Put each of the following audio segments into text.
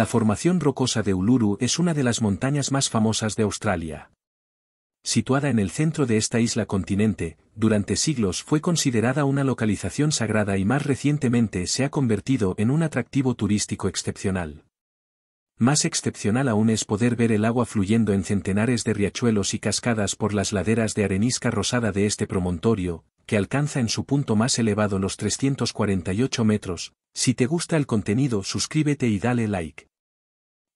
La formación rocosa de Uluru es una de las montañas más famosas de Australia. Situada en el centro de esta isla continente, durante siglos fue considerada una localización sagrada y más recientemente se ha convertido en un atractivo turístico excepcional. Más excepcional aún es poder ver el agua fluyendo en centenares de riachuelos y cascadas por las laderas de arenisca rosada de este promontorio, que alcanza en su punto más elevado los 348 metros. Si te gusta el contenido suscríbete y dale like.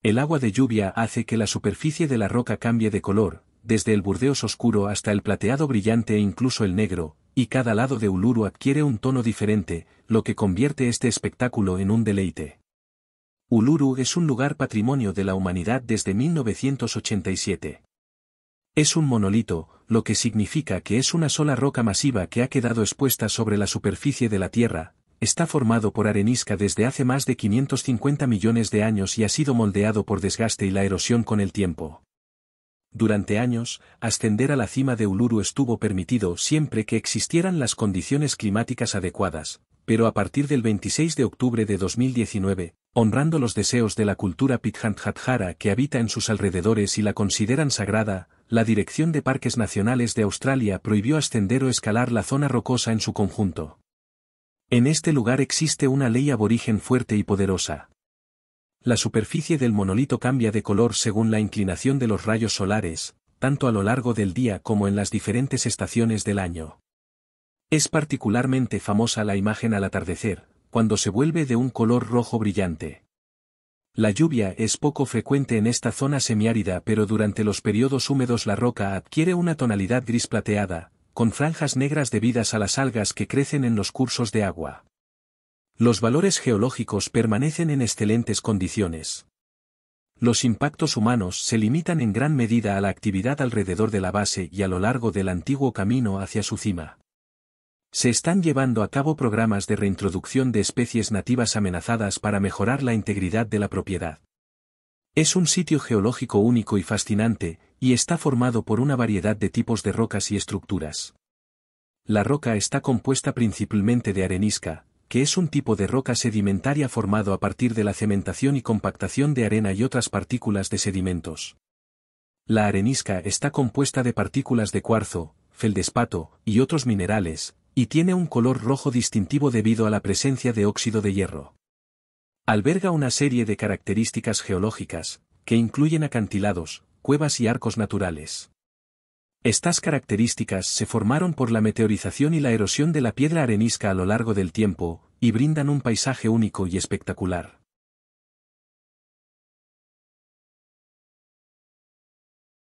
El agua de lluvia hace que la superficie de la roca cambie de color, desde el burdeos oscuro hasta el plateado brillante e incluso el negro, y cada lado de Uluru adquiere un tono diferente, lo que convierte este espectáculo en un deleite. Uluru es un lugar patrimonio de la humanidad desde 1987. Es un monolito, lo que significa que es una sola roca masiva que ha quedado expuesta sobre la superficie de la Tierra, está formado por arenisca desde hace más de 550 millones de años y ha sido moldeado por desgaste y la erosión con el tiempo. Durante años, ascender a la cima de Uluru estuvo permitido siempre que existieran las condiciones climáticas adecuadas, pero a partir del 26 de octubre de 2019, honrando los deseos de la cultura Pitjantjatjara que habita en sus alrededores y la consideran sagrada, la Dirección de Parques Nacionales de Australia prohibió ascender o escalar la zona rocosa en su conjunto. En este lugar existe una ley aborigen fuerte y poderosa. La superficie del monolito cambia de color según la inclinación de los rayos solares, tanto a lo largo del día como en las diferentes estaciones del año. Es particularmente famosa la imagen al atardecer, cuando se vuelve de un color rojo brillante. La lluvia es poco frecuente en esta zona semiárida pero durante los periodos húmedos la roca adquiere una tonalidad gris plateada, con franjas negras debidas a las algas que crecen en los cursos de agua. Los valores geológicos permanecen en excelentes condiciones. Los impactos humanos se limitan en gran medida a la actividad alrededor de la base y a lo largo del antiguo camino hacia su cima. Se están llevando a cabo programas de reintroducción de especies nativas amenazadas para mejorar la integridad de la propiedad. Es un sitio geológico único y fascinante, y está formado por una variedad de tipos de rocas y estructuras. La roca está compuesta principalmente de arenisca, que es un tipo de roca sedimentaria formado a partir de la cementación y compactación de arena y otras partículas de sedimentos. La arenisca está compuesta de partículas de cuarzo, feldespato y otros minerales, y tiene un color rojo distintivo debido a la presencia de óxido de hierro. Alberga una serie de características geológicas, que incluyen acantilados, cuevas y arcos naturales. Estas características se formaron por la meteorización y la erosión de la piedra arenisca a lo largo del tiempo, y brindan un paisaje único y espectacular.